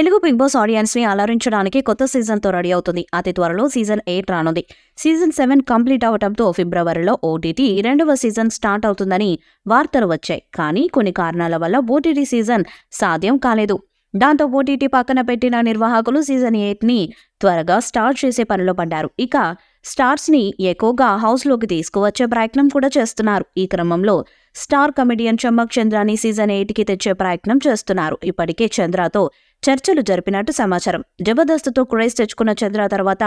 Telugu big boss audience ని అలరించడానికి కొత్త season తో రెడీ అవుతుంది అతి త్వరలో సీజన్ ఎయిట్ రానుంది సీజన్ సెవెన్ కంప్లీట్ అవటంతో ఫిబ్రవరిలో ఓటీటీ రెండవ సీజన్ స్టార్ట్ అవుతుందని వార్తలు వచ్చాయి కానీ కొన్ని కారణాల వల్ల ఓటీటీ సీజన్ సాధ్యం కాలేదు దాంతో ఓటీటీ పక్కన పెట్టిన నిర్వాహకులు సీజన్ ఎయిట్ని త్వరగా స్టార్ట్ చేసే పనిలో పడ్డారు ఇక స్టార్స్ని ఎక్కువగా హౌస్లోకి తీసుకువచ్చే ప్రయత్నం కూడా చేస్తున్నారు ఈ క్రమంలో స్టార్ కమెడియన్ చమ్మక్ చంద్రాని సీజన్ ఎయిట్కి తెచ్చే ప్రయత్నం చేస్తున్నారు ఇప్పటికే చంద్రతో చర్చలు జరిపినట్టు సమాచారం జబర్దస్త్తో క్రేజ్ తెచ్చుకున్న చంద్ర తర్వాత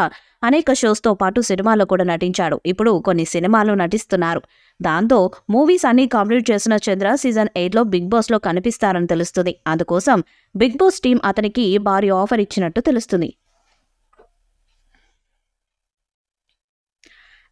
అనేక షోస్తో పాటు సినిమాల్లో కూడా నటించాడు ఇప్పుడు కొన్ని సినిమాలు నటిస్తున్నారు దాంతో మూవీస్ అన్ని కంప్లీట్ చేసిన చంద్ర సీజన్ ఎయిట్లో బిగ్ బాస్లో కనిపిస్తారని తెలుస్తుంది అందుకోసం బిగ్ బాస్ టీం అతనికి భారీ ఆఫర్ ఇచ్చినట్టు తెలుస్తుంది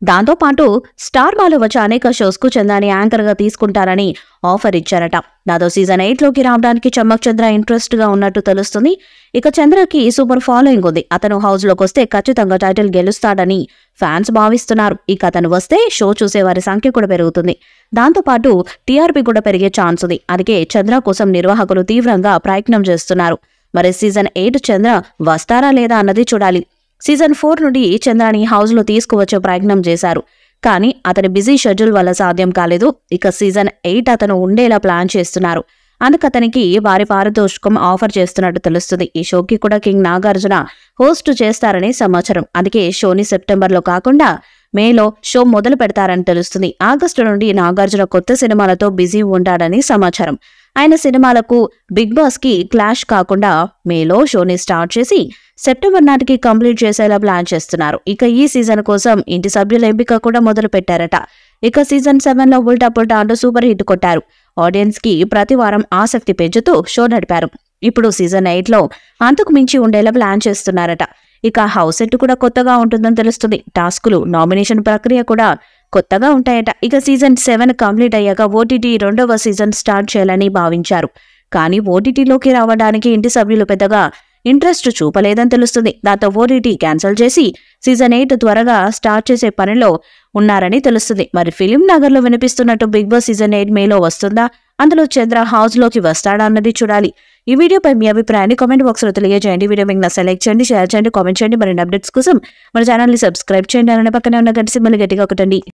దాంతోపాటు స్టార్ మాలో వచ్చే అనేక షోస్కు చందాని యాంకర్గా తీసుకుంటారని ఆఫర్ ఇచ్చారట దాంతో సీజన్ ఎయిట్లోకి రావడానికి చమ్మక్ చంద్ర ఇంట్రెస్ట్గా ఉన్నట్టు తెలుస్తుంది ఇక చంద్రకి సూపర్ ఫాలోయింగ్ ఉంది అతను హౌస్లోకి వస్తే ఖచ్చితంగా టైటిల్ గెలుస్తాడని ఫ్యాన్స్ భావిస్తున్నారు ఇక అతను వస్తే షో చూసేవారి సంఖ్య కూడా పెరుగుతుంది దాంతోపాటు టీఆర్పీ కూడా పెరిగే ఛాన్స్ ఉంది అందుకే చంద్ర కోసం నిర్వాహకులు తీవ్రంగా ప్రయత్నం చేస్తున్నారు మరి సీజన్ ఎయిట్ చంద్ర వస్తారా లేదా అన్నది చూడాలి సీజన్ ఫోర్ నుండి చంద్రాని హౌస్లో తీసుకువచ్చే ప్రయత్నం చేశారు కానీ అతని బిజీ షెడ్యూల్ వల్ల సాధ్యం కాలేదు ఇక సీజన్ ఎయిట్ అతను ఉండేలా ప్లాన్ చేస్తున్నారు అందుకు అతనికి వారి పారితోషికం ఆఫర్ చేస్తున్నట్టు తెలుస్తుంది ఈ షోకి కూడా కింగ్ నాగార్జున హోస్ట్ చేస్తారని సమాచారం అందుకే షోని సెప్టెంబర్లో కాకుండా మేలో షో మొదలు పెడతారని తెలుస్తుంది ఆగస్టు నుండి నాగార్జున కొత్త సినిమాలతో బిజీ ఉంటాడని సమాచారం ఆయన సినిమాలకు బిగ్ బాస్కి క్లాష్ కాకుండా మేలో షోని స్టార్ట్ చేసి సెప్టెంబర్ నాటికి కంప్లీట్ చేసేలా ప్లాన్ చేస్తున్నారు ఇక ఈ సీజన్ కోసం ఇంటి సభ్యుల ఎంపిక కూడా మొదలు పెట్టారట ఇక సీజన్ సెవెన్లో ఉల్టా పుల్టా అంటూ సూపర్ హిట్ కొట్టారు ఆడియన్స్కి ప్రతి వారం ఆసక్తి పెంచుతూ షో నడిపారు ఇప్పుడు సీజన్ ఎయిట్లో అంతకు మించి ఉండేలా ప్లాన్ చేస్తున్నారట ఇక హౌస్ సెట్ కూడా కొత్తగా ఉంటుందని తెలుస్తుంది టాస్కులు నామినేషన్ ప్రక్రియ కూడా కొత్తగా ఉంటాయట ఇక సీజన్ సెవెన్ కంప్లీట్ అయ్యాక ఓటీటీ రెండవ సీజన్ స్టార్ట్ చేయాలని భావించారు కానీ ఓటీటీలోకి రావడానికి ఇంటి సభ్యులు పెద్దగా ఇంట్రెస్ట్ చూపలేదని తెలుస్తుంది దాంతో ఓటీటీ క్యాన్సిల్ చేసి సీజన్ ఎయిట్ త్వరగా స్టార్ట్ చేసే పనిలో ఉన్నారని తెలుస్తుంది మరి ఫిలిం నగర్లో వినిపిస్తున్నట్టు బిగ్ బాస్ సీజన్ ఎయిట్ మేలో వస్తుందా అందులో చంద్ర హౌస్లోకి వస్తాడా అన్నది చూడాలి ఈ వీడియోపై మీ అభిప్రాయాన్ని కామెంట్ లో తెలియజేయండి వీడియో మీకు నా సెలెక్ట్ చేయండి షేర్ చేయండి కామెంట్ చేయండి మరిన్ని అప్డేట్స్ కోసం మన ఛానల్ని సబ్స్క్రైబ్ చేయండి అనే పక్కనే ఉన్న గట్టి సింబల్ గట్టిగా ఒకటండి